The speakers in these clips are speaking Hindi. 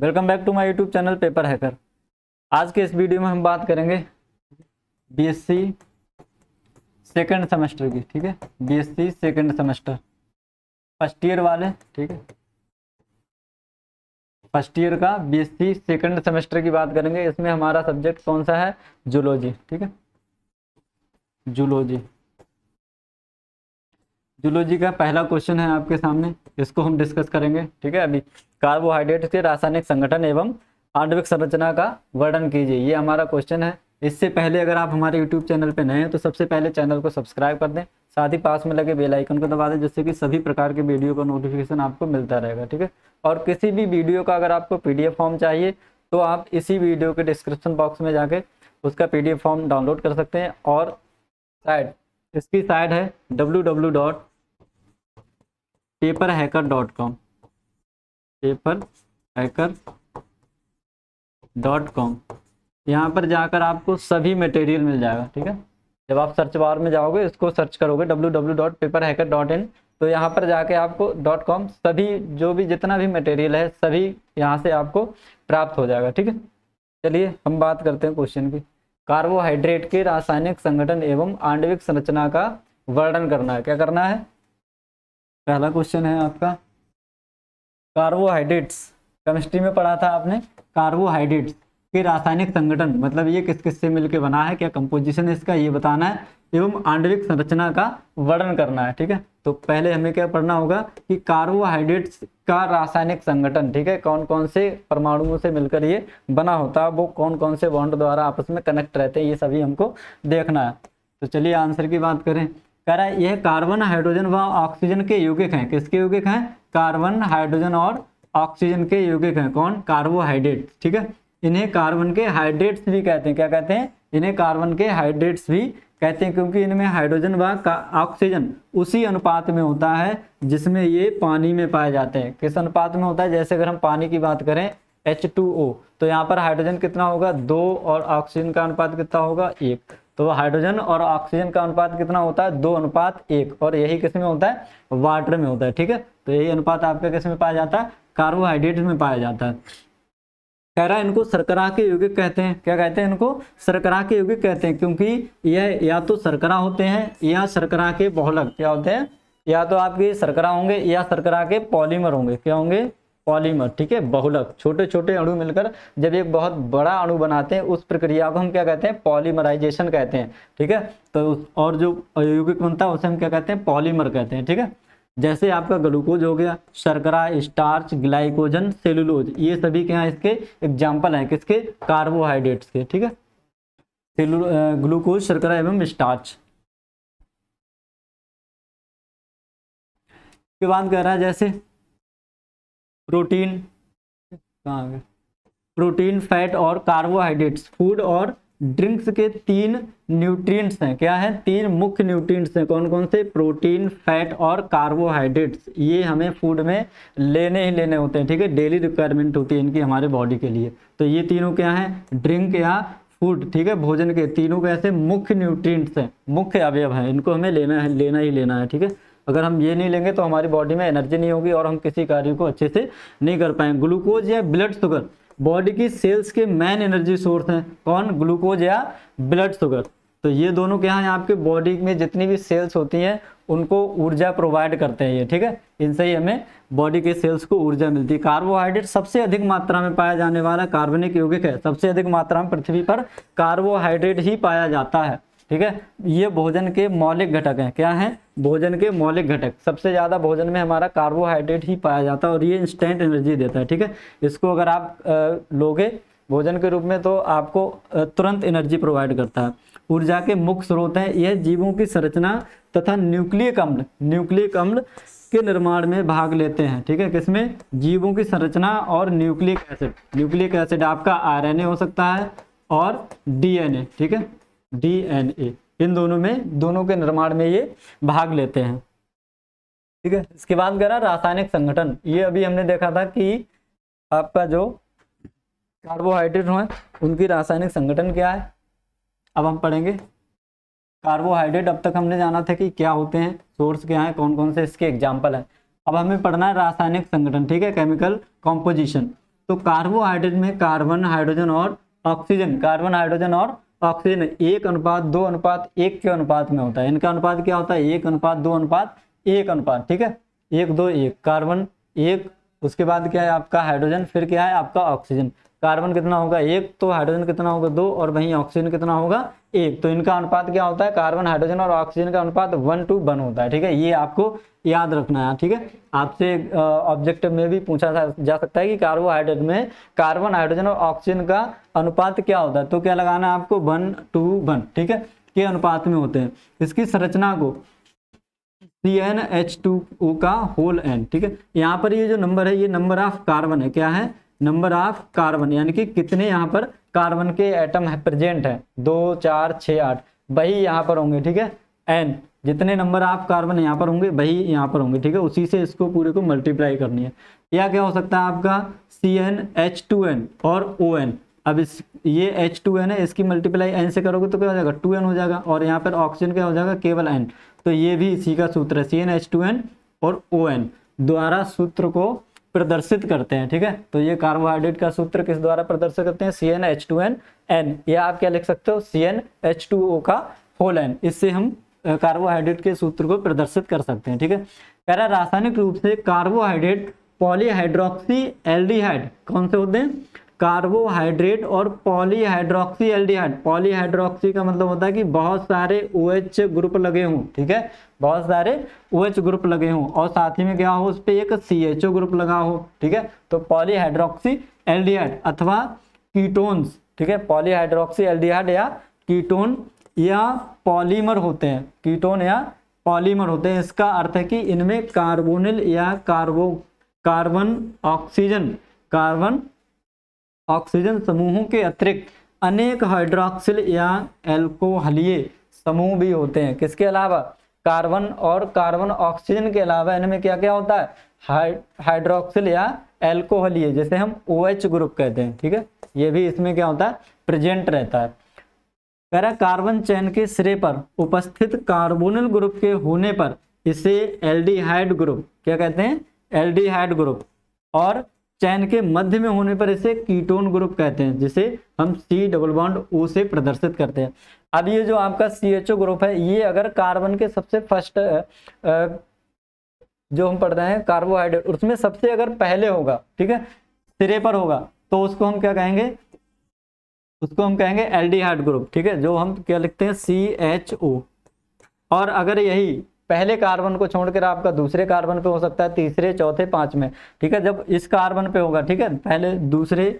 welcome back to my YouTube channel paper hacker आज के इस वीडियो में हम बात करेंगे बीएससी सेकंड सेमेस्टर की ठीक है BSc second semester first year वाले ठीक है फर्स्ट ईयर का बीएससी सेकंड सेमेस्टर की बात करेंगे इसमें हमारा सब्जेक्ट कौन सा है जूलॉजी ठीक है जूलॉजी जूलॉजी का पहला क्वेश्चन है आपके सामने इसको हम डिस्कस करेंगे ठीक है अभी कार्बोहाइड्रेट के रासायनिक संगठन एवं आणविक संरचना का वर्णन कीजिए ये हमारा क्वेश्चन है इससे पहले अगर आप हमारे यूट्यूब चैनल पर नए हैं तो सबसे पहले चैनल को सब्सक्राइब कर दें साथ ही पास में लगे बेल आइकन को दबा दें जिससे कि सभी प्रकार के वीडियो का नोटिफिकेशन आपको मिलता रहेगा ठीक है और किसी भी वीडियो का अगर आपको पीडीएफ फॉर्म चाहिए तो आप इसी वीडियो के डिस्क्रिप्शन बॉक्स में जाके उसका पीडीएफ फॉर्म डाउनलोड कर सकते हैं और साइट इसकी साइट है W paper hacker dot com paper hacker dot com यहाँ पर जाकर आपको सभी मटेरियल मिल जाएगा ठीक है जब आप सर्च बार में जाओगे इसको सर्च करोगे W W dot paper hacker dot in तो यहाँ पर जाके आपको डॉट कॉम सभी जो भी जितना भी मटेरियल है सभी यहाँ से आपको प्राप्त हो जाएगा ठीक है चलिए हम बात करते हैं क्वेश्चन की कार्बोहाइड्रेट के रासायनिक संगठन एवं आणविक संरचना का वर्णन करना है क्या करना है पहला क्वेश्चन है आपका कार्बोहाइड्रेट्स केमिस्ट्री में पढ़ा था आपने कार्बोहाइड्रेट्स के रासायनिक संगठन मतलब ये किस किस से मिलकर बना है क्या कंपोजिशन इसका ये बताना है एवं आणविक संरचना का वर्णन करना है ठीक है तो पहले हमें क्या पढ़ना होगा कि कार्बोहाइड्रेट्स का रासायनिक संगठन ठीक है कौन कौन से परमाणुओं से मिलकर ये बना होता है वो कौन कौन से बॉन्ड द्वारा आपस में कनेक्ट रहते हैं ये सभी हमको देखना है तो चलिए आंसर की बात करें कह रहा है यह कार्बन हाइड्रोजन व ऑक्सीजन के यौगिक हैं किसके यौगिक हैं कार्बन हाइड्रोजन और ऑक्सीजन के यौगिक हैं कौन कार्बोहाइड्रेट ठीक है इन्हें कार्बन के हाइड्रेट्स भी कहते हैं क्या कहते हैं इन्हें कार्बन के हाइड्रेट्स भी कहते हैं क्योंकि इनमें हाइड्रोजन व ऑक्सीजन उसी अनुपात में होता है जिसमें ये पानी में पाए जाते हैं किस अनुपात में होता है जैसे अगर हम पानी की बात करें H2O तो यहाँ पर हाइड्रोजन कितना होगा दो और ऑक्सीजन का अनुपात कितना होगा एक तो हाइड्रोजन और ऑक्सीजन का अनुपात कितना होता है दो अनुपात एक और यही किस में होता है वाटर में होता है ठीक है तो यही अनुपात आपका किस में पाया जाता है कार्बोहाइड्रेट में पाया जाता है कह रहा है इनको सरकरा के यौगिक कहते हैं क्या कहते हैं इनको सरकरा के यौगिक कहते हैं क्योंकि यह या तो सरकरा होते हैं या सरकरा के बहुलक क्या होते हैं या तो आपके सरकरा होंगे या सरकरा के पॉलीमर होंगे क्या होंगे पॉलीमर ठीक है बहुलक छोटे छोटे अणु मिलकर जब एक बहुत बड़ा अणु बनाते हैं उस प्रक्रिया को हम क्या कहते हैं पॉलीमराइजेशन कहते हैं ठीक है तो और जो अयोगिक बनता है उसे हम क्या कहते हैं पॉलीमर कहते हैं ठीक है जैसे आपका ग्लूकोज हो गया शर्करा स्टार्च ग्लाइकोजन सेलुलोज ये सभी के यहाँ इसके एग्जाम्पल हैं किसके कार्बोहाइड्रेट्स के ठीक है ग्लूकोज शर्करा एवं स्टार्च के बाद कह रहा है जैसे प्रोटीन कहाँ प्रोटीन फैट और कार्बोहाइड्रेट्स फूड और ड्रिंक्स के तीन न्यूट्रिएंट्स हैं क्या है तीन मुख्य न्यूट्रिएंट्स हैं कौन कौन से प्रोटीन फैट और कार्बोहाइड्रेट्स ये हमें फूड में लेने ही लेने होते हैं ठीक है डेली रिक्वायरमेंट होती है इनकी हमारे बॉडी के लिए तो ये तीनों क्या हैं ड्रिंक या फूड ठीक है भोजन के तीनों कैसे मुख्य न्यूट्रिएंट्स हैं मुख्य अवयव हैं इनको हमें लेना है लेना ही लेना है ठीक है अगर हम ये नहीं लेंगे तो हमारी बॉडी में एनर्जी नहीं होगी और हम किसी कार्य को अच्छे से नहीं कर पाएंगे ग्लूकोज या ब्लड शुगर बॉडी की सेल्स के मेन एनर्जी सोर्स हैं कौन ग्लूकोज या ब्लड शुगर तो ये दोनों क्या यहाँ आपके बॉडी में जितनी भी सेल्स होती हैं उनको ऊर्जा प्रोवाइड करते हैं ये ठीक है इनसे ही हमें बॉडी के सेल्स को ऊर्जा मिलती है कार्बोहाइड्रेट सबसे अधिक मात्रा में पाया जाने वाला कार्बनिक यौगिक है सबसे अधिक मात्रा में पृथ्वी पर कार्बोहाइड्रेट ही पाया जाता है ठीक है ये भोजन के मौलिक घटक हैं क्या हैं भोजन के मौलिक घटक सबसे ज़्यादा भोजन में हमारा कार्बोहाइड्रेट ही पाया जाता है और ये इंस्टेंट एनर्जी देता है ठीक है इसको अगर आप लोगे भोजन के रूप में तो आपको तुरंत एनर्जी प्रोवाइड करता है ऊर्जा के मुख्य स्रोत हैं यह जीवों की संरचना तथा न्यूक्लियक अम्ल न्यूक्लियक अम्ल के निर्माण में भाग लेते हैं ठीक है किसमें जीवों की संरचना और न्यूक्लिक एसिड न्यूक्लिक एसिड आपका आरएनए हो सकता है और डीएनए ठीक है डीएनए इन दोनों में दोनों के निर्माण में ये भाग लेते हैं ठीक है इसके बाद करा रासायनिक संगठन ये अभी हमने देखा था कि आपका जो कार्बोहाइड्रेट हो उनकी रासायनिक संगठन क्या है अब हम पढ़ेंगे कार्बोहाइड्रेट अब तक हमने जाना था कि क्या होते हैं सोर्स क्या है कौन कौन से इसके एग्जाम्पल हैं अब हमें पढ़ना है रासायनिक संगठन ठीक है केमिकल कॉम्पोजिशन तो कार्बोहाइड्रेट में कार्बन हाइड्रोजन और ऑक्सीजन कार्बन हाइड्रोजन और ऑक्सीजन एक अनुपात दो अनुपात एक के अनुपात में होता है इनका अनुपात क्या होता है एक अनुपात दो अनुपात एक अनुपात ठीक है एक दो एक कार्बन एक उसके बाद क्या है आपका हाइड्रोजन फिर क्या है आपका ऑक्सीजन कार्बन कितना होगा एक तो हाइड्रोजन कितना होगा दो और वहीं ऑक्सीजन कितना होगा एक तो इनका अनुपात क्या होता है कार्बन हाइड्रोजन और ऑक्सीजन का अनुपात वन टू वन होता है ठीक है ये आपको याद रखना है ठीक है आपसे ऑब्जेक्टिव में भी पूछा जा सकता है कि कार्बोहाइड्रेट में कार्बन हाइड्रोजन और ऑक्सीजन का अनुपात क्या होता है तो क्या लगाना है आपको वन टू वन ठीक है के अनुपात में होते हैं इसकी संरचना को C N H two O का होल एन ठीक है यहाँ पर ये जो नंबर है ये नंबर ऑफ कार्बन है क्या है नंबर ऑफ कार्बन यानी कि कितने यहाँ पर कार्बन के एटम है प्रेजेंट है दो चार छ आठ वही यहाँ पर होंगे ठीक है एन जितने नंबर ऑफ कार्बन यहाँ पर होंगे वही यहाँ पर होंगे ठीक है उसी से इसको पूरे को मल्टीप्लाई करनी है या क्या हो सकता है आपका C N H two N और ओ एन अब इस ये एच टू एन है इसकी मल्टीप्लाई एन से करोगे तो क्या हो जाएगा टू एन हो जाएगा और यहाँ पर ऑक्सीजन क्या हो जाएगा केवल एन तो ये भी इसी का सूत्र है C N H two N और ओ एन द्वारा सूत्र को प्रदर्शित करते हैं ठीक है तो ये कार्बोहाइड्रेट का सूत्र किस द्वारा प्रदर्शित करते हैं C N H two N N ये आप क्या लिख सकते हो C N H two O का होल एन इससे हम कार्बोहाइड्रेट के सूत्र को प्रदर्शित कर सकते हैं ठीक है कह रहा रासायनिक रूप से कार्बोहाइड्रेट पॉलीहाइड्रोक्सी एल्डिहाइड कौन से होते हैं कार्बोहाइड्रेट और पॉलीहाइड्रोक्सी एल्डिहाइड पॉलीहाइड्रोक्सी का मतलब होता है कि बहुत सारे ओ OH ग्रुप लगे हों ठीक है बहुत सारे ओ OH ग्रुप लगे हों और साथ ही में क्या हो उस पर एक सी एच ओ ग्रुप लगा हो ठीक है तो पॉलीहाइड्रोक्सी एल्डिहाइड अथवा कीटोन्स ठीक है पॉलीहाइड्रोक्सी एल्डिहाइड या कीटोन या पॉलीमर होते हैं कीटोन या पॉलीमर होते हैं इसका अर्थ है कि इनमें कार्बोनिल या carbo carbon oxygen carbon oxygen समूहों के अतिरिक्त अनेक हाइड्रोक्सिल या एल्कोहलीय समूह भी होते हैं किसके अलावा कार्बन और कार्बन ऑक्सीजन के अलावा इनमें क्या क्या होता है हाइड्रोक्सिल या एल्कोहलीय जैसे हम ओ OH ग्रुप कहते हैं ठीक है ये भी इसमें क्या होता है प्रेजेंट रहता है करा कार्बन चैन के सिरे पर उपस्थित कार्बोनल ग्रुप के होने पर इसे एल्डिहाइड ग्रुप क्या कहते हैं एल्डिहाइड ग्रुप और चैन के मध्य में होने पर इसे कीटोन ग्रुप कहते हैं जिसे हम सी डबल बॉन्ड ओ से प्रदर्शित करते हैं अब ये जो आपका सी एच ओ ग्रुप है ये अगर कार्बन के सबसे फर्स्ट जो हम पढ़ रहे हैं कार्बोहाइड्रेट उसमें सबसे अगर पहले होगा ठीक है सिरे पर होगा तो उसको हम क्या कहेंगे उसको हम कहेंगे एल्डिहाइड ग्रुप ठीक है जो हम क्या लिखते हैं सी एच ओ और अगर यही पहले कार्बन को छोड़कर आपका दूसरे कार्बन पे हो सकता है तीसरे चौथे पांच में ठीक है जब इस कार्बन पे होगा ठीक है पहले दूसरे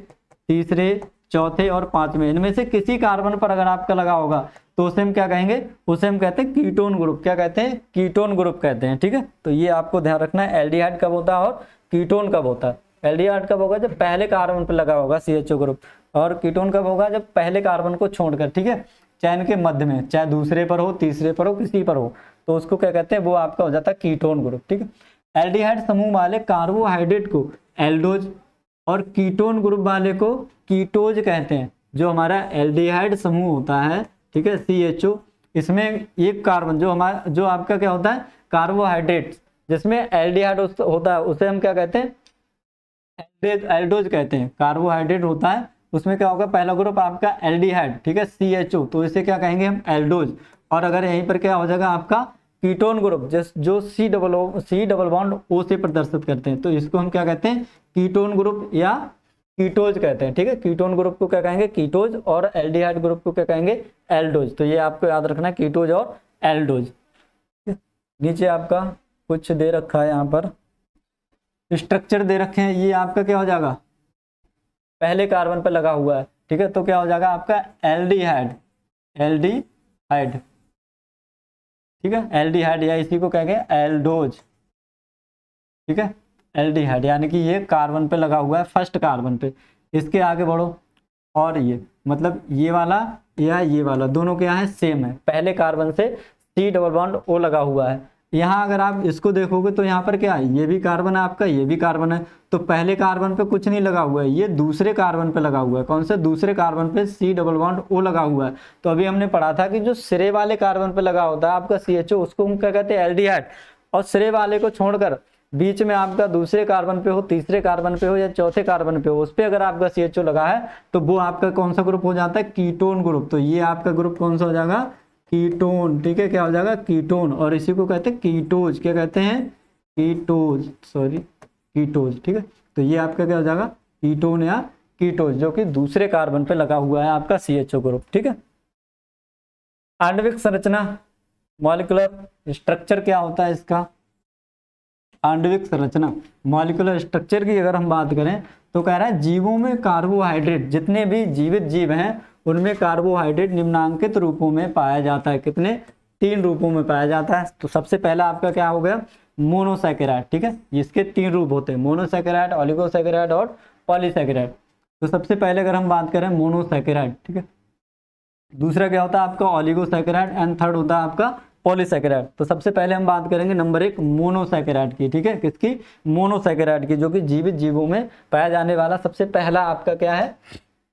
तीसरे चौथे और में इनमें से किसी कार्बन पर अगर आपका लगा होगा तो उसे हम क्या कहेंगे उसे हम कहते हैं कीटोन ग्रुप क्या कहते हैं कीटोन ग्रुप कहते हैं ठीक है तो ये आपको ध्यान रखना है एल्डिहाइड कब होता है और कीटोन कब होता है एल्डिहाइड कब होगा जब पहले कार्बन पर लगा होगा सी ग्रुप और कीटोन कब होगा जब पहले कार्बन को छोड़कर ठीक है चैन के मध्य में चाहे दूसरे पर हो तीसरे पर हो किसी पर हो तो उसको क्या कहते हैं वो आपका हो जाता है कीटोन ग्रुप ठीक है एल्डिहाइड समूह वाले कार्बोहाइड्रेट को एल्डोज और कीटोन ग्रुप वाले को कीटोज कहते हैं जो हमारा एल्डिहाइड समूह होता है ठीक है सी एच ओ इसमें एक कार्बन जो हमारा जो आपका क्या होता है कार्बोहाइड्रेट जिसमें एल्डिहाइड होता है उसे हम क्या कहते हैं एल्डेज एल्डोज कहते हैं कार्बोहाइड्रेट होता है उसमें क्या होगा पहला ग्रुप आपका एल्डिहाइड ठीक है सी एच ओ तो इसे क्या कहेंगे हम एल्डोज और अगर यहीं पर क्या हो जाएगा आपका कीटोन ग्रुप जिस जो C double C double bond O से प्रदर्शित करते हैं तो इसको हम क्या कहते हैं कीटोन ग्रुप या कीटोज कहते हैं ठीक है कीटोन ग्रुप को क्या कहेंगे कीटोज और एल्डिहाइड ग्रुप को क्या कहेंगे एल्डोज तो ये आपको याद रखना है कीटोज और एल्डोज नीचे आपका कुछ दे रखा है यहाँ पर स्ट्रक्चर दे रखे हैं ये आपका क्या हो जाएगा पहले कार्बन पर लगा हुआ है ठीक है तो क्या हो जाएगा आपका एल्डिहाइड एल्डिहाइड ठीक है एल्डिहाइड या इसी को कहेंगे एल्डोज ठीक है एल्डिहाइड यानी कि ये कार्बन पे लगा हुआ है फर्स्ट कार्बन पे इसके आगे बढ़ो और ये मतलब ये वाला या ये वाला दोनों के यहाँ सेम है पहले कार्बन से सी डबल बॉन्ड ओ लगा हुआ है यहाँ अगर आप इसको देखोगे तो यहाँ पर क्या है ये भी कार्बन है आपका ये भी कार्बन है तो पहले कार्बन पे कुछ नहीं लगा हुआ है ये दूसरे कार्बन पे लगा हुआ है कौन से दूसरे कार्बन पे सी डबल बॉन्ड ओ लगा हुआ है तो अभी हमने पढ़ा था कि जो सिरे वाले कार्बन पे लगा होता है आपका सी एच ओ उसको हम क्या कहते हैं एल्डिहाइड और सिरे वाले को छोड़कर बीच में आपका दूसरे कार्बन पे हो तीसरे कार्बन पे हो या चौथे कार्बन पे हो उस पर अगर आपका सी एच ओ लगा है तो वो आपका कौन सा ग्रुप हो जाता है कीटोन ग्रुप तो ये आपका ग्रुप कौन सा हो जाएगा कीटोन ठीक है क्या हो जाएगा कीटोन और इसी को कहते हैं कीटोज क्या कहते हैं कीटोज सॉरी कीटोज ठीक है तो ये आपका क्या हो जाएगा कीटोन या कीटोज जो कि दूसरे कार्बन पे लगा हुआ है आपका सी एच ओ ग्रुप ठीक है आणविक संरचना मॉलिकुलर स्ट्रक्चर क्या होता है इसका आणविक संरचना मॉलिकुलर स्ट्रक्चर की अगर हम बात करें तो कह रहा है जीवों में कार्बोहाइड्रेट जितने भी जीवित जीव हैं उनमें कार्बोहाइड्रेट निम्नांकित रूपों में पाया जाता है कितने तीन रूपों में पाया जाता है तो सबसे पहला आपका क्या हो गया मोनोसैकेराइड ठीक है जिसके तीन रूप होते हैं मोनोसैकेराइड ऑलिगोसैकेराइड और पॉलीसैकेराइड तो सबसे पहले अगर हम बात करें मोनोसैकेराइड ठीक है दूसरा क्या होता है आपका ऑलिगोसैकेराइड एंड थर्ड होता है आपका पॉलीसैकेराइड तो सबसे पहले हम बात करेंगे नंबर एक मोनोसैकेराइड की ठीक है किसकी मोनोसैकेराइड की जो कि जीवित जीवों में पाया जाने वाला सबसे पहला आपका क्या है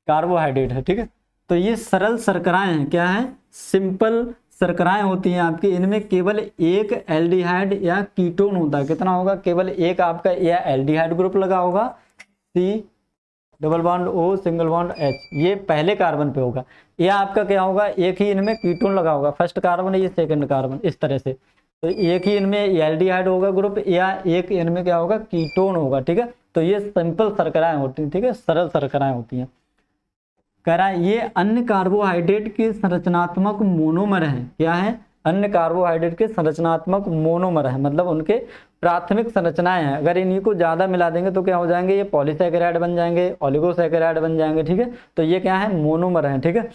कार्बोहाइड्रेट है ठीक है तो ये सरल सरकराएं क्या है सिंपल शर्कराएं होती हैं आपकी इनमें केवल एक एल्डिहाइड या कीटोन होता है कितना होगा केवल एक आपका या एल्डिहाइड ग्रुप लगा होगा C double bond O single bond H ये पहले कार्बन पे होगा यह आपका क्या होगा एक ही इनमें कीटोन लगा होगा फर्स्ट कार्बन या सेकंड कार्बन इस तरह से तो एक ही इनमें हाइड होगा ग्रुप या एक इनमें क्या होगा कीटोन होगा ठीक है तो ये सिंपल सरकराएं होती हैं ठीक है सरल सरकराएं होती हैं करा ये अन्य कार्बोहाइड्रेट के संरचनात्मक मोनोमर है क्या है अन्य कार्बोहाइड्रेट के संरचनात्मक मोनोमर है मतलब उनके प्राथमिक संरचनाएं हैं अगर इन्हीं को ज़्यादा मिला देंगे तो क्या हो जाएंगे ये पॉलीसेकेराइड बन जाएंगे ऑलिगोसेकेराइड बन जाएंगे ठीक है तो ये क्या है मोनोमर है ठीक है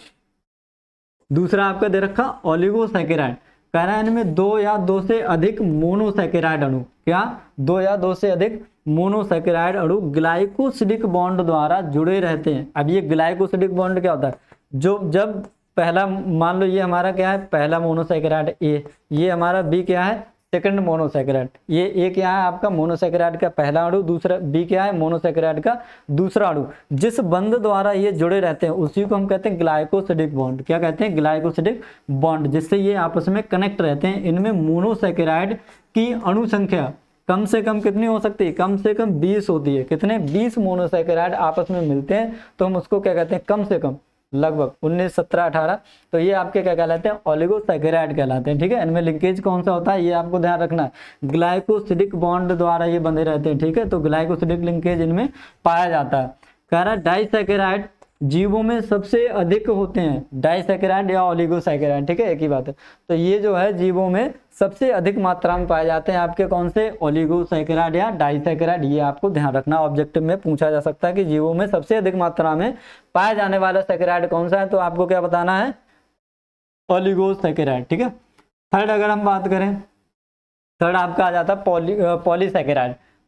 दूसरा आपका दे रखा ऑलिगोसेकेराइड कह रहा है इनमें दो या दो से अधिक मोनोसेकेराइड अणु क्या दो या दो से अधिक मोनोसेक्राइड अणु ग्लाइकोसिडिक बॉन्ड द्वारा जुड़े रहते हैं अब ये ग्लाइकोसिडिक बॉन्ड क्या होता है जो जब पहला मान लो ये हमारा क्या है पहला मोनोसेक्राइड ए ये हमारा बी क्या है सेकंड मोनोसेक्राइड ये ए क्या है आपका मोनोसेक्राइड का पहला अणु दूसरा बी क्या है मोनोसेक्राइड का दूसरा अणु जिस बंद द्वारा ये जुड़े रहते हैं उसी को हम कहते हैं ग्लाइकोसिडिक बॉन्ड क्या कहते हैं ग्लाइकोसिडिक बॉन्ड जिससे ये आपस में कनेक्ट रहते हैं इनमें मोनोसेक्राइड की अणु संख्या कम से कम कितनी हो सकती है कम से कम 20 होती है कितने 20 मोनोसाइकेराइड आपस में मिलते हैं तो हम उसको क्या कहते हैं कम से कम लगभग 19, 17, 18 तो ये आपके क्या कहलाते हैं ओलिगोसेकेराइड कहलाते हैं ठीक है इनमें लिंकेज कौन सा होता है ये आपको ध्यान रखना है ग्लाइकोसिडिक बॉन्ड द्वारा ये बंधे रहते हैं ठीक है तो ग्लाइकोसिडिक लिंकेज इनमें पाया जाता है कह रहा है डाइसेकेराइड जीवों में सबसे अधिक होते हैं डाइसेकेराइड या ओलिगोसेकेराइड ठीक है एक ही बात है तो ये जो है जीवों में सबसे अधिक मात्रा में पाए जाते हैं आपके कौन से ओलिगोसेकेराइड या डाइसेकेराइड ये आपको ध्यान रखना ऑब्जेक्टिव में पूछा जा सकता है कि जीवों में सबसे अधिक मात्रा में पाया जाने वाला सेकेराइड कौन सा है तो आपको क्या बताना है ओलिगोसेकेराइड ठीक है थर्ड अगर हम बात करें थर्ड आपका आ जाता है पॉली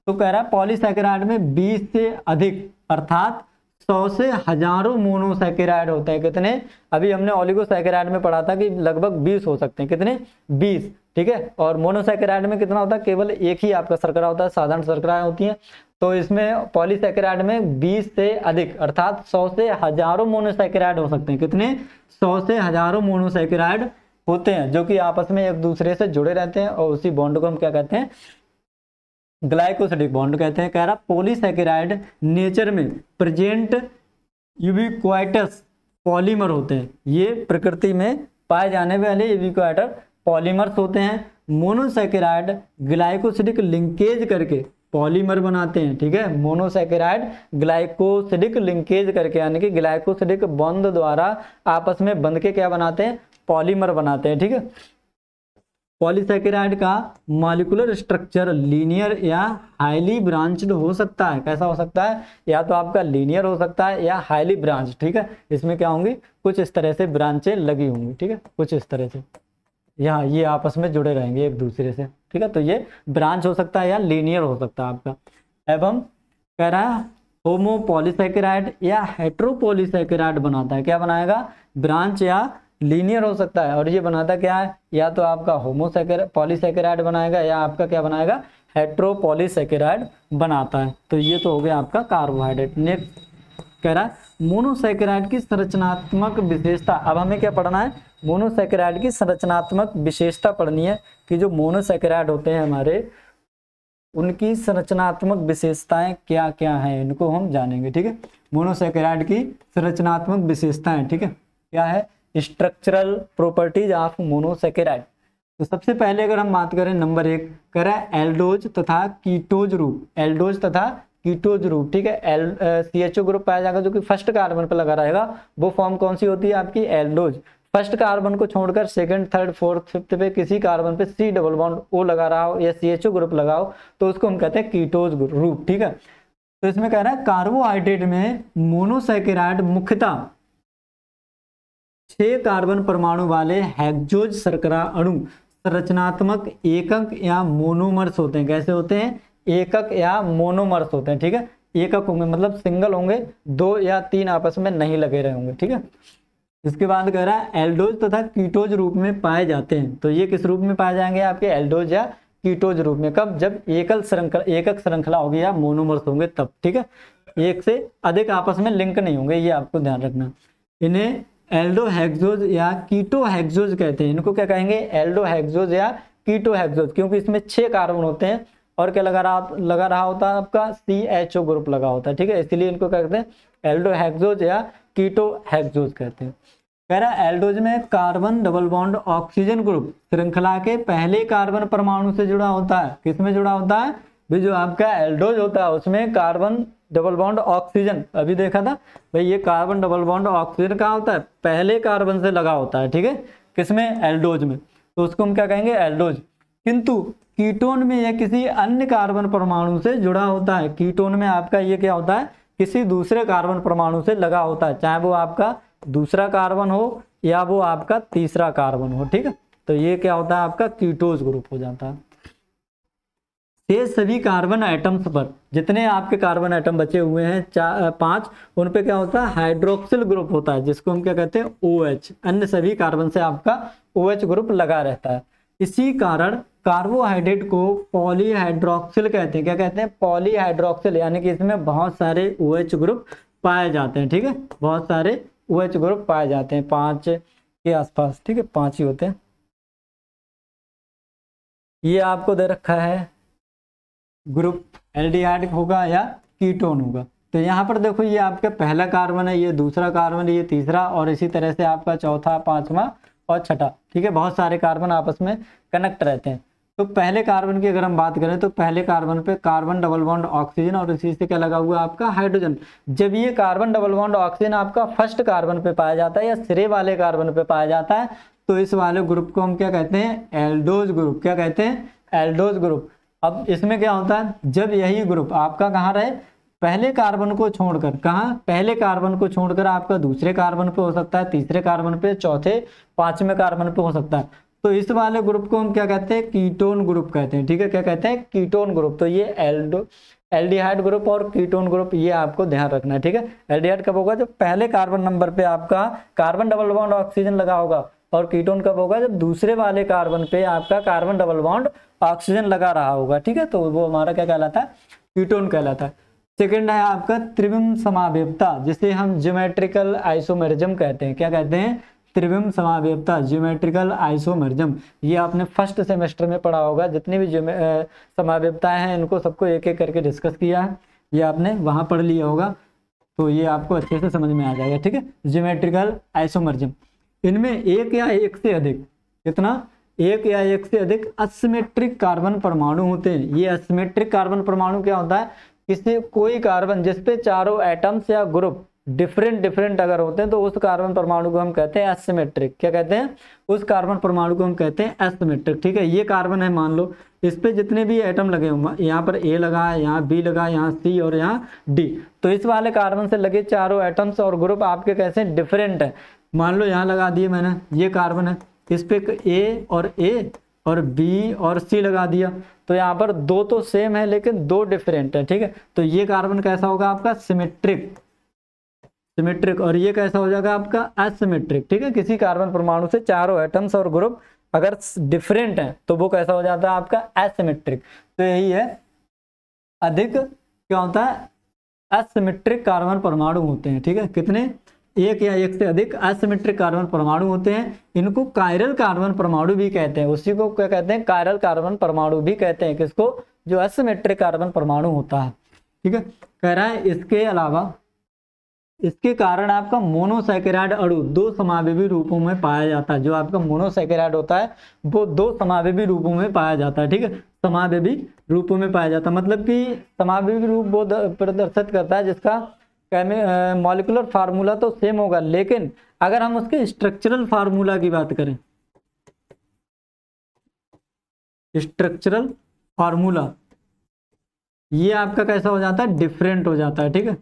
तो कह रहा है पॉलीसेकेराइड में बीस से अधिक अर्थात सौ से हजारों मोनोसैकेराइड होते हैं कितने अभी हमने ऑलिगोसैकेराइड में पढ़ा था कि लगभग बीस हो सकते हैं कितने बीस ठीक है और मोनोसैकेराइड में कितना होता है केवल एक ही आपका सरकरा होता है साधारण शर्कराएं होती हैं तो इसमें पॉलीसैकेराइड में 20 से अधिक अर्थात 100 से हजारों मोनोसैकेराइड हो सकते हैं कितने 100 से हजारों मोनोसैकेराइड होते हैं जो कि आपस में एक दूसरे से जुड़े रहते हैं और उसी बॉन्ड को हम क्या कहते हैं ग्लाइकोसिडिक बॉन्ड कहते हैं कह रहा पोलीसेकेराइड नेचर में प्रेजेंट यूबिक्वाइटस पॉलीमर होते हैं ये प्रकृति में पाए जाने वाले यूबिक्वाइटर पॉलीमर्स होते हैं मोनोसेकेराइड ग्लाइकोसिडिक लिंकेज करके पॉलीमर बनाते हैं ठीक है मोनोसेकेराइड ग्लाइकोसिडिक लिंकेज करके यानी कि ग्लाइकोसिडिक बंद द्वारा आपस में बंध के क्या बनाते हैं पॉलीमर बनाते हैं ठीक है पॉलीसेकेराइड का मॉलिकुलर स्ट्रक्चर लीनियर या हाईली ब्रांच्ड हो सकता है कैसा हो सकता है या तो आपका लीनियर हो सकता है या हाईली ब्रांच ठीक है इसमें क्या होंगी कुछ इस तरह से ब्रांचें लगी होंगी ठीक है कुछ इस तरह से यहाँ ये आपस में जुड़े रहेंगे एक दूसरे से ठीक है तो ये ब्रांच हो सकता है या लीनियर हो सकता है आपका एवं कह रहा है होमोपोलीसेकेराइड या हेट्रोपोलीसेकेराइड बनाता है क्या बनाएगा ब्रांच या लीनियर हो सकता है और ये बनाता क्या है या तो आपका होमोसेकेर पॉलीसेकेराइड बनाएगा या आपका क्या बनाएगा हेट्रोपोलीसेकेराइड बनाता है तो ये तो हो गया आपका कार्बोहाइड्रेट नेक्स्ट कह रहा है मोनोसेकेराइड की संरचनात्मक विशेषता अब हमें क्या पढ़ना है मोनोसेकेराइड की संरचनात्मक विशेषता पढ़नी है कि जो मोनोसेकेराइड होते हैं हमारे उनकी संरचनात्मक विशेषताएं क्या क्या हैं इनको हम जानेंगे ठीक है मोनोसेकेराइड की संरचनात्मक विशेषताएं ठीक है क्या है स्ट्रक्चरल प्रॉपर्टीज ऑफ मोनोसेकेराइड तो सबसे पहले अगर हम बात करें नंबर एक करें एल्डोज तथा कीटोज रूप एल्डोज तथा कीटोज रूप ठीक है L C H O group पाया जाएगा जो कि फर्स्ट कार्बन पर लगा रहेगा वो फॉर्म कौन सी होती है आपकी एल्डोज फर्स्ट कार्बन को छोड़कर सेकंड थर्ड फोर्थ फिफ्थ पे किसी कार्बन पे सी डबल बॉन्ड ओ लगा रहा हो या सी एच ओ ग्रुप लगाओ तो उसको हम कहते हैं कीटोज रूप ठीक है तो इसमें कह रहा है कार्बोहाइड्रेट में मोनोसेकेराइड मुख्यतः छह कार्बन परमाणु वाले हैग्जोज सरकरा अणु संरचनात्मक एकक या मोनोमर्स होते हैं कैसे होते हैं एकक या मोनोमर्स होते हैं ठीक है एकक होंगे मतलब सिंगल होंगे दो या तीन आपस में नहीं लगे रहे होंगे ठीक है इसके बाद कह रहा है एल्डोज तथा कीटोज रूप में पाए जाते हैं तो ये किस रूप में पाए जाएंगे आपके एल्डोज या कीटोज रूप में कब जब एकल श्रृंखला एकक श्रृंखला होगी या मोनोमर्स होंगे तब ठीक है एक से अधिक आपस में लिंक नहीं होंगे ये आपको ध्यान रखना इन्हें एल्डोहेक्सोज या कीटोहेक्सोज कहते हैं इनको क्या कहेंगे एल्डोहेक्सोज या कीटोहेक्सोज क्योंकि इसमें छह कार्बन होते हैं और क्या लगा रहा लगा रहा होता है आपका सी एच ओ ग्रुप लगा होता है ठीक है इसलिए इनको क्या कहते हैं एल्डोहेक्सोज या कीटोहेक्सोज कहते हैं कह रहा है एल्डोज में carbon double bond oxygen group श्रृंखला के पहले कार्बन परमाणु से जुड़ा होता है किसमें जुड़ा होता है भी जो आपका एल्डोज होता है उसमें कार्बन डबल बॉन्ड ऑक्सीजन अभी देखा था भाई ये कार्बन डबल बॉन्ड ऑक्सीजन कहाँ होता है पहले कार्बन से लगा होता है ठीक है किसमें एल्डोज में तो उसको हम क्या कहेंगे एल्डोज किंतु कीटोन में यह किसी अन्य कार्बन परमाणु से जुड़ा होता है कीटोन में आपका ये क्या होता है किसी दूसरे कार्बन परमाणु से लगा होता है चाहे वो आपका दूसरा कार्बन हो या वो आपका तीसरा कार्बन हो ठीक है तो ये क्या होता है आपका कीटोज ग्रुप हो जाता है ये सभी कार्बन आइटम्स पर जितने आपके कार्बन आइटम बचे हुए हैं चार पाँच उन पे क्या होता है हाइड्रोक्सिल ग्रुप होता है जिसको हम क्या कहते हैं ओ OH, अन्य सभी कार्बन से आपका ओ OH ग्रुप लगा रहता है इसी कारण कार्बोहाइड्रेट को पॉलीहाइड्रोक्सिल कहते हैं क्या कहते हैं पॉलीहाइड्रोक्सिल यानी कि इसमें बहुत सारे ओ OH ग्रुप पाए जाते हैं ठीक है बहुत सारे ओ OH ग्रुप पाए जाते हैं पाँच के आसपास ठीक है पाँच ही होते हैं ये आपको दे रखा है ग्रुप एल होगा या कीटोन होगा तो यहाँ पर देखो ये आपका पहला कार्बन है ये दूसरा कार्बन है ये तीसरा और इसी तरह से आपका चौथा पांचवा और छठा ठीक है बहुत सारे कार्बन आपस में कनेक्ट रहते हैं तो पहले कार्बन की अगर हम बात करें तो पहले कार्बन पे कार्बन डबल बॉन्ड ऑक्सीजन और इसी से क्या लगा हुआ आपका हाइड्रोजन जब ये कार्बन डबल बॉन्ड ऑक्सीजन आपका फर्स्ट कार्बन पे पाया जाता है या सिरे वाले कार्बन पे पाया जाता है तो इस वाले ग्रुप को हम क्या कहते हैं एल्डोज ग्रुप क्या कहते हैं एल्डोज ग्रुप अब इसमें क्या होता है जब यही ग्रुप आपका कहाँ रहे पहले कार्बन को छोड़कर कहाँ पहले कार्बन को छोड़कर आपका दूसरे कार्बन पे हो सकता है तीसरे कार्बन पे चौथे पांचवें कार्बन पे हो सकता है तो इस वाले ग्रुप को हम क्या कहते हैं कीटोन ग्रुप कहते हैं ठीक है क्या कहते हैं कीटोन ग्रुप तो ये एल्डो एल्डिहाइड ग्रुप और कीटोन ग्रुप ये आपको ध्यान रखना है ठीक है एल्डिहाइड कब होगा जब पहले कार्बन नंबर पे आपका कार्बन डबल बॉन्ड ऑक्सीजन लगा होगा और कीटोन कब होगा जब दूसरे वाले कार्बन पे आपका कार्बन डबल बॉन्ड ऑक्सीजन लगा रहा होगा ठीक है तो वो हमारा क्या कहलाता है कीटोन कहलाता है सेकेंड है आपका त्रिविम समावेवता जिसे हम ज्योमेट्रिकल आइसोमेरिज्म कहते हैं क्या कहते हैं त्रिविम समावेवता ज्योमेट्रिकल आइसोमेरिज्म ये आपने फर्स्ट सेमेस्टर में पढ़ा होगा जितनी भी समावेता हैं इनको सबको एक एक करके डिस्कस किया है ये आपने वहाँ पढ़ लिया होगा तो ये आपको अच्छे से समझ में आ जाएगा ठीक है ज्योमेट्रिकल आइसोमर्जम इनमें एक या एक से अधिक कितना एक या एक से अधिक असमेट्रिक कार्बन परमाणु होते हैं ये असमेट्रिक कार्बन परमाणु क्या होता है किसी कोई कार्बन जिसपे चारों एटम्स या ग्रुप डिफरेंट डिफरेंट अगर होते हैं तो उस कार्बन परमाणु को हम कहते हैं एसमेट्रिक क्या कहते हैं उस कार्बन परमाणु को हम कहते हैं एसमेट्रिक ठीक है ये कार्बन है मान लो इस पे जितने भी एटम लगे होंगे यहाँ पर ए लगा यहाँ बी लगा यहाँ सी और यहाँ डी तो इस वाले कार्बन से लगे चारों एटम्स और ग्रुप आपके कैसे डिफरेंट है मान लो यहाँ लगा दिए मैंने ये कार्बन है इस पर ए और ए और बी और सी लगा दिया तो यहाँ पर दो तो सेम है लेकिन दो डिफरेंट है ठीक है तो ये कार्बन कैसा होगा आपका सिमेट्रिक सिमेट्रिक और ये कैसा हो जाएगा आपका असिमेट्रिक ठीक है किसी कार्बन परमाणु से चारों एटम्स और ग्रुप अगर डिफरेंट है तो वो कैसा हो जाता है आपका असिमेट्रिक तो यही है अधिक क्या होता है असिमेट्रिक कार्बन परमाणु होते हैं ठीक है कितने एक या एक से अधिक असिमेट्रिक कार्बन परमाणु होते हैं इनको कायरल कार्बन परमाणु भी कहते हैं उसी को क्या कहते हैं कायरल कार्बन परमाणु भी कहते हैं किसको जो असिमेट्रिक कार्बन परमाणु होता है ठीक है कह रहा है इसके अलावा इसके कारण आपका मोनोसेकेराइड अणु दो समावेवी रूपों में पाया जाता है जो आपका मोनोसेकेराइड होता है वो दो समावेवी रूपों में पाया जाता है ठीक है समावेवी रूपों में पाया जाता है मतलब कि समावेवी रूप वो प्रदर्शित करता है जिसका मॉलिकुलर फार्मूला तो सेम होगा लेकिन अगर हम उसके स्ट्रक्चरल फार्मूला की बात करें स्ट्रक्चरल फार्मूला ये आपका कैसा हो जाता है डिफरेंट हो जाता है ठीक है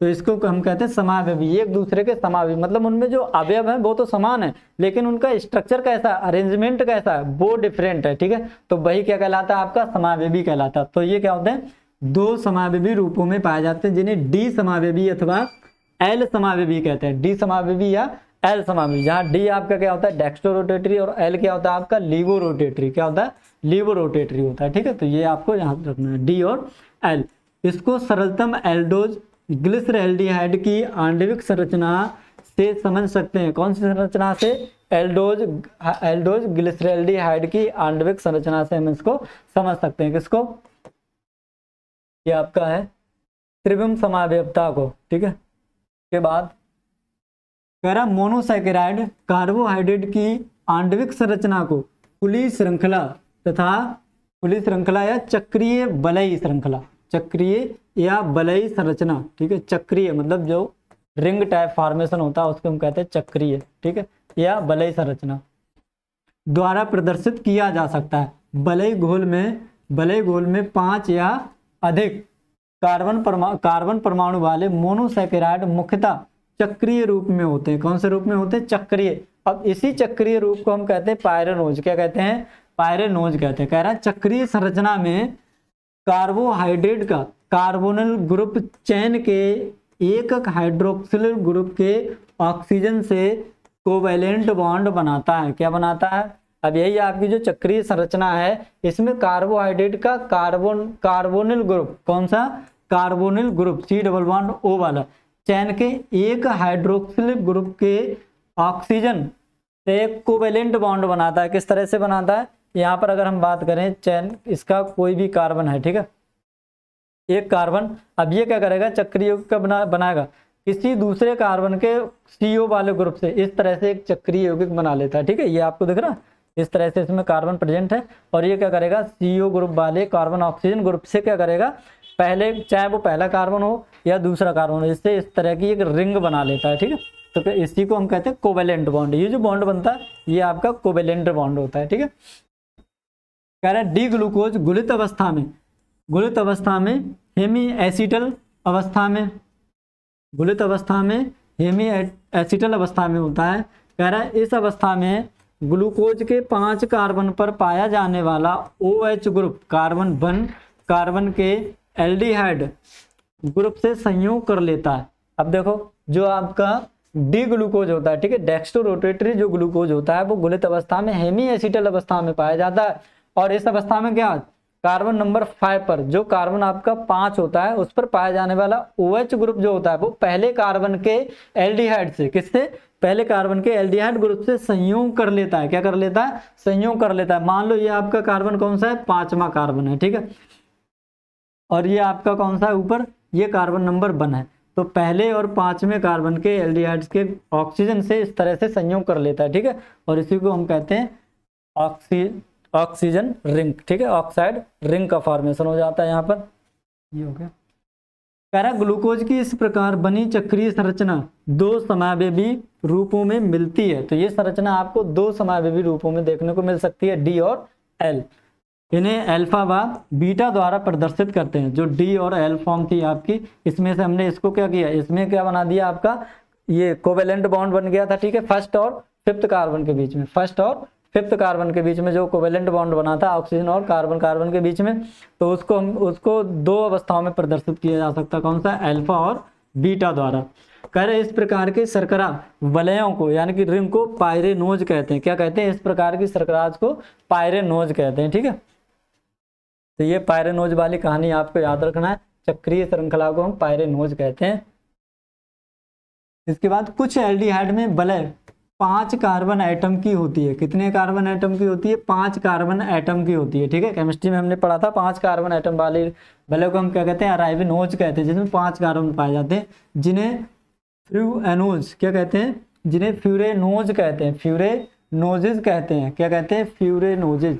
तो इसको हम कहते हैं समावयवी एक दूसरे के समावयवी मतलब उनमें जो अवयव है वो तो समान है लेकिन उनका स्ट्रक्चर कैसा अरेंजमेंट कैसा है वो डिफरेंट है ठीक है तो वही क्या कहलाता है आपका समावयवी कहलाता है तो ये क्या होते हैं दो समावेवी रूपों में पाए जाते हैं जिन्हें डी समावेवी अथवा एल समावेवी कहते हैं डी समावेवी या एल समावेवी जहाँ डी आपका क्या होता है डेक्स्टो रोटेटरी और एल क्या होता है आपका लीवो रोटेटरी क्या होता है लीवो रोटेटरी होता है ठीक है तो ये आपको यहाँ रखना है डी और एल इसको सरलतम एल्डोज ग्लिसरेल्डिहाइड की आंडविक संरचना से समझ सकते हैं कौन सी संरचना से एल्डोज एल्डोज ग्लिसरेल्डिहाइड की आंडविक संरचना से हम इसको समझ सकते हैं किसको ये आपका है त्रिविम समावयता को ठीक है के बाद कह रहा मोनोसैकेराइड कार्बोहाइड्रेट की आंडविक संरचना को पुली श्रृंखला तथा पुली श्रृंखला या चक्रीय बलय श्रृंखला चक्रीय या बलय संरचना ठीक है चक्रीय मतलब जो रिंग टाइप फॉर्मेशन होता है उसको हम कहते हैं चक्रीय ठीक है या बलय संरचना द्वारा प्रदर्शित किया जा सकता है बलय घोल में बलय घोल में पांच या अधिक कार्बन परमा कार्बन परमाणु वाले मोनोसेकेराइड मुख्यतः चक्रीय रूप में होते हैं कौन से रूप में होते हैं चक्रीय अब इसी चक्रीय रूप को हम कहते हैं पायरनोज क्या कहते हैं पायरनोज कहते हैं कह रहा है चक्रीय संरचना में कार्बोहाइड्रेट का कार्बोनल ग्रुप चैन के एक हाइड्रोक्सिल ग्रुप के ऑक्सीजन से कोवेलेंट बॉन्ड बनाता है क्या बनाता है अब यही आपकी जो चक्रीय संरचना है इसमें कार्बोहाइड्रेट का कार्बोन कार्बोनिल ग्रुप कौन सा carbonyl group C double one O वाला चैन के एक हाइड्रोक्सिल ग्रुप के ऑक्सीजन से कोवेलेंट बॉन्ड बनाता है किस तरह से बनाता है यहाँ पर अगर हम बात करें चैन इसका कोई भी कार्बन है ठीक है एक कार्बन अब ये क्या करेगा चक्रीय का बना बनाएगा किसी दूसरे कार्बन के सीओ वाले ग्रुप से इस तरह से एक चक्रीय यौगिक बना लेता है ठीक है ये आपको दिख रहा है इस तरह से इसमें कार्बन प्रेजेंट है और ये क्या करेगा सी ग्रुप वाले कार्बन ऑक्सीजन ग्रुप से क्या करेगा पहले चाहे वो पहला कार्बन हो या दूसरा कार्बन हो इससे इस तरह की एक रिंग बना लेता है ठीक है तो इसी को हम कहते हैं कोवेलेंट बॉन्ड ये जो बॉन्ड बनता है ये आपका कोवेलेंट बॉन्ड होता है ठीक है कह रहे हैं डी ग्लूकोज गुलित अवस्था में गुलित अवस्था में हेमी एसिटल अवस्था में गुलित अवस्था में हेमी एसिटल अवस्था में होता है कह रहा है इस अवस्था में ग्लूकोज के पांच कार्बन पर पाया जाने वाला O OH group carbon one carbon के एल्डिहाइड ग्रुप से संयोग कर लेता है अब देखो जो आपका डी ग्लूकोज होता है ठीक है डेक्सटो रोटेटरी जो ग्लूकोज होता है वो गुलित अवस्था में हेमी एसिटल अवस्था में पाया जाता है और इस अवस्था में क्या कार्बन नंबर फाइव पर जो कार्बन आपका पांच होता है उस पर पाया जाने वाला ओ OH ग्रुप जो होता है वो पहले कार्बन के एल्डिहाइड से किससे पहले कार्बन के एल्डिहाइड ग्रुप से संयोग कर लेता है क्या कर लेता है संयोग कर लेता है मान लो ये आपका कार्बन कौन सा है पांचवा कार्बन है ठीक है और ये आपका कौन सा है ऊपर ये कार्बन नंबर वन है तो पहले और पांचवें कार्बन के एल्डिहाइड्स के ऑक्सीजन से इस तरह से संयोग कर लेता है ठीक है और इसी को हम कहते हैं ऑक्सी ऑक्सीजन रिंग ठीक है ऑक्साइड रिंग का फॉर्मेशन हो जाता है यहाँ पर ये हो गया ग्लूकोज की इस प्रकार बनी चक्रीय संरचना दो समावेबी रूपों में मिलती है तो ये संरचना आपको दो समावेबी रूपों में देखने को मिल सकती है डी और एल इन्हें अल्फा व बीटा द्वारा प्रदर्शित करते हैं जो डी और एल फॉर्म थी आपकी इसमें से हमने इसको क्या किया इसमें क्या बना दिया आपका ये कोवेलेंट बॉन्ड बन गया था ठीक है फर्स्ट और फिफ्थ कार्बन के बीच में फर्स्ट और फिफ्थ कार्बन के बीच में जो कोवेलेंट बॉन्ड बना था ऑक्सीजन और कार्बन कार्बन के बीच में तो उसको हम उसको दो अवस्थाओं में प्रदर्शित किया जा सकता कौन सा एल्फा और बीटा द्वारा कह रहे इस प्रकार के सरकरा वलयों को यानी कि रिंग को पायरेनोज कहते हैं क्या कहते हैं इस प्रकार की सरकराज को पायरेनोज कहते हैं ठीक है तो ये पायरेनोज वाली कहानी आपको याद रखना है चक्रीय श्रृंखला को हम पायरेनोज कहते हैं इसके बाद कुछ एल्डिहाइड में बलय पांच कार्बन एटम की होती है कितने कार्बन एटम की होती है पांच कार्बन एटम की होती है ठीक है केमिस्ट्री में हमने पढ़ा था पांच कार्बन एटम वाली भले को हम क्या कहते हैं अराइविनोज कहते हैं जिसमें पांच कार्बन पाए जाते हैं जिन्हें फ्यू एनोज क्या कहते हैं जिन्हें फ्यूरे नोज कहते हैं फ्यूरे नोजेज कहते हैं क्या कहते हैं फ्यूरे नोजेज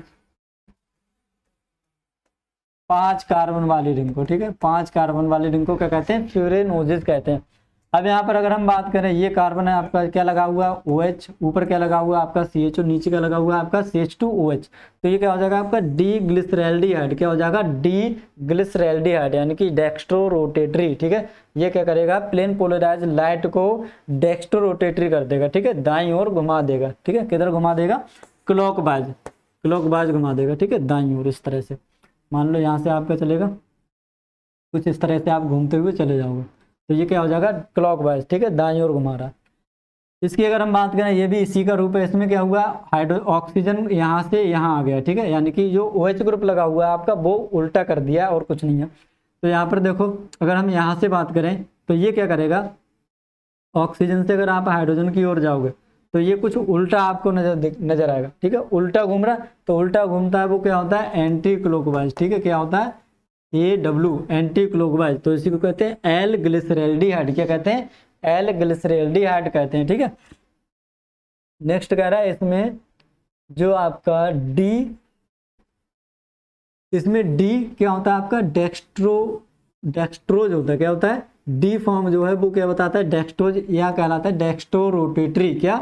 पांच कार्बन वाली रिंग को ठीक है पांच कार्बन वाली रिंग को क्या कहते हैं फ्यूरे नोजेज कहते हैं अब यहाँ पर अगर हम बात करें ये कार्बन है आपका क्या लगा हुआ है ओ एच ऊपर क्या लगा हुआ है आपका सी एच ओ नीचे क्या लगा हुआ है आपका C H two O H तो ये क्या हो जाएगा आपका डी हाइड क्या हो जाएगा डी हाइड यानी कि डेक्स्ट्रो रोटेटरी ठीक है ये क्या करेगा प्लेन पोलराइज लाइट को डेक्स्ट्रो रोटेटरी कर देगा ठीक है दाई और घुमा देगा ठीक है किधर घुमा देगा क्लॉक बाज क्लॉक बाज घुमा देगा ठीक है दाई और इस तरह से मान लो यहाँ से आपका चलेगा कुछ इस तरह से आप घूमते हुए चले जाओगे तो ये क्या हो जाएगा क्लॉक ठीक है दाई ओर घुमा रहा है इसकी अगर हम बात करें ये भी इसी का रूप है इसमें क्या हुआ हाइड्रो ऑक्सीजन यहाँ से यहाँ आ गया ठीक है यानी कि जो ओ OH ग्रुप लगा हुआ है आपका वो उल्टा कर दिया और कुछ नहीं है तो यहाँ पर देखो अगर हम यहाँ से बात करें तो ये क्या करेगा ऑक्सीजन से अगर आप हाइड्रोजन की ओर जाओगे तो ये कुछ उल्टा आपको नजर नजर आएगा ठीक है उल्टा घूम रहा है तो उल्टा घूमता है वो क्या होता है एंटी क्लॉकवाइज ठीक है क्या होता है ए डब्ल्यू एंटी क्लोकवाइज तो इसी को कहते हैं एल ग्लिसरेल्डिहाइड क्या कहते हैं एल ग्लिसरेल्डिहाइड कहते हैं ठीक है नेक्स्ट कह रहा है इसमें जो आपका डी इसमें डी क्या होता है आपका डेक्स्ट्रो डेक्स्ट्रोज होता है क्या होता है डी फॉर्म जो है वो क्या बताता है डेक्स्ट्रोज या कहलाता है डेक्स्ट्रो रोटेटरी क्या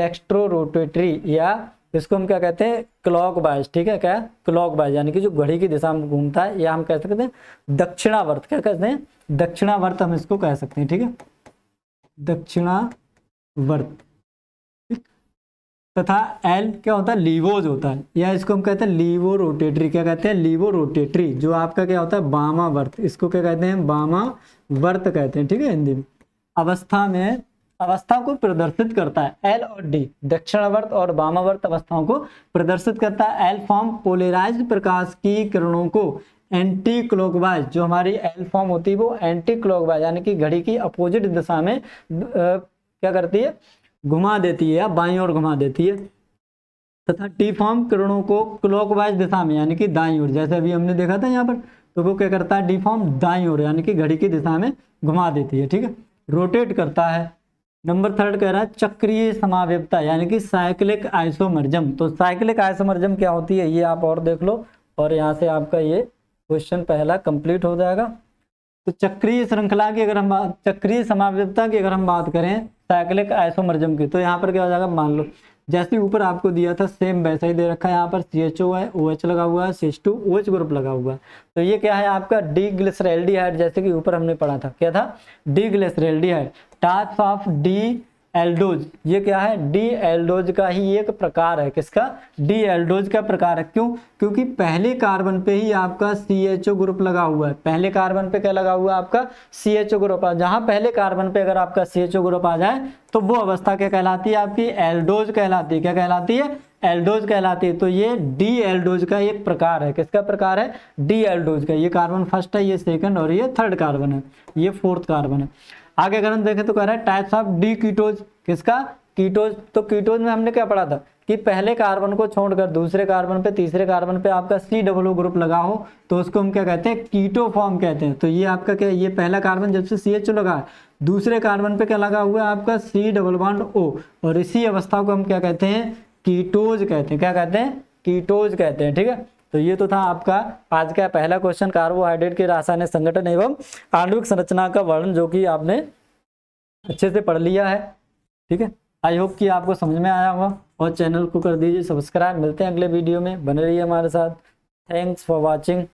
डेक्स्ट्रो रोटेटरी या इसको हम क्या कहते हैं क्लॉक वाइज ठीक है क्या क्लॉक वाइज यानी कि जो घड़ी की दिशा में घूमता है या हम कह सकते हैं दक्षिणावर्त क्या कहते हैं दक्षिणावर्त हम इसको कह सकते हैं ठीक है दक्षिणावर्त तथा एल क्या होता है लीवोज होता है या इसको हम कहते हैं लीवो रोटेटरी क्या कहते हैं लीवो रोटेटरी जो आपका क्या होता है बामा वर्त इसको क्या कहते हैं बामा वर्त कहते हैं ठीक है हिंदी में अवस्था में अवस्था को प्रदर्शित करता है एल और डी दक्षिणावर्त और वामावर्त अवस्थाओं को प्रदर्शित करता है एल फॉर्म पोलराइज प्रकाश की किरणों को एंटी क्लॉकवाइज जो हमारी एल फॉर्म होती है वो एंटी क्लॉकवाइज यानी कि घड़ी की अपोजिट दिशा में क्या करती है घुमा देती है या बाई और घुमा देती है तथा टी फॉर्म किरणों को क्लॉकवाइज दिशा में यानी कि दाई ओर जैसे अभी हमने देखा था यहाँ पर तो वो क्या करता है डी फॉर्म दाई ओर यानी कि घड़ी की दिशा में घुमा देती है ठीक है रोटेट करता है नंबर थर्ड कह रहा है चक्रीय समाव्यता यानी कि साइक्लिक आइसोमर्जम तो साइक्लिक आइसोमर्जम क्या होती है ये आप और देख लो और यहाँ से आपका ये क्वेश्चन पहला कंप्लीट हो जाएगा तो चक्रीय श्रृंखला की अगर हम चक्रीय समाव्यता की अगर हम बात करें साइक्लिक आइसोमर्जम की तो यहाँ पर क्या हो जाएगा मान लो जैसे ऊपर आपको दिया था सेम वैसा ही दे रखा है यहाँ पर सी एच ओ है ओ एच लगा हुआ है C H two O H group लगा हुआ है तो ये क्या है आपका डी ग्लिसरेल्डी हाइड जैसे कि ऊपर हमने पढ़ा था क्या था D glyceraldehyde task of D aldose ये क्या है डी एल्डोज का ही एक प्रकार है किसका डी एल्डोज का प्रकार है क्यों क्योंकि पहले कार्बन पे ही आपका सी एच ओ ग्रुप लगा हुआ है पहले कार्बन पे क्या लगा हुआ है आपका सी एच ओ ग्रुप जहां पहले कार्बन पे अगर आपका सी एच ओ ग्रुप आ जाए तो वो अवस्था क्या कहलाती है आपकी एल्डोज कहलाती है क्या कहलाती है एल्डोज कहलाती है तो ये डी एल्डोज का एक प्रकार है किसका प्रकार है डी एल्डोज का ये कार्बन फर्स्ट है ये सेकंड और ये थर्ड कार्बन है ये फोर्थ कार्बन है आगे अगर हम देखें तो कह रहा है टाइप्स ऑफ डी कीटोज किसका कीटोज तो कीटोज में हमने क्या पढ़ा था कि पहले कार्बन को छोड़कर दूसरे कार्बन पे तीसरे कार्बन पे आपका सी डब्लू ग्रुप लगा हो तो उसको हम क्या कहते हैं कीटो फॉर्म कहते हैं तो ये आपका क्या ये पहला कार्बन जब से सी एच लगा है दूसरे कार्बन पे क्या लगा हुआ है आपका सी डबल बॉन्ड ओ और इसी अवस्था को हम क्या कहते हैं कीटोज कहते हैं क्या कहते हैं कीटोज कहते हैं ठीक है तो ये तो था आपका आज का पहला क्वेश्चन कार्बोहाइड्रेट के रासायनिक संगठन एवं आणविक संरचना का वर्णन जो कि आपने अच्छे से पढ़ लिया है ठीक है आई होप कि आपको समझ में आया होगा और चैनल को कर दीजिए सब्सक्राइब मिलते हैं अगले वीडियो में बने रहिए हमारे साथ थैंक्स फॉर वॉचिंग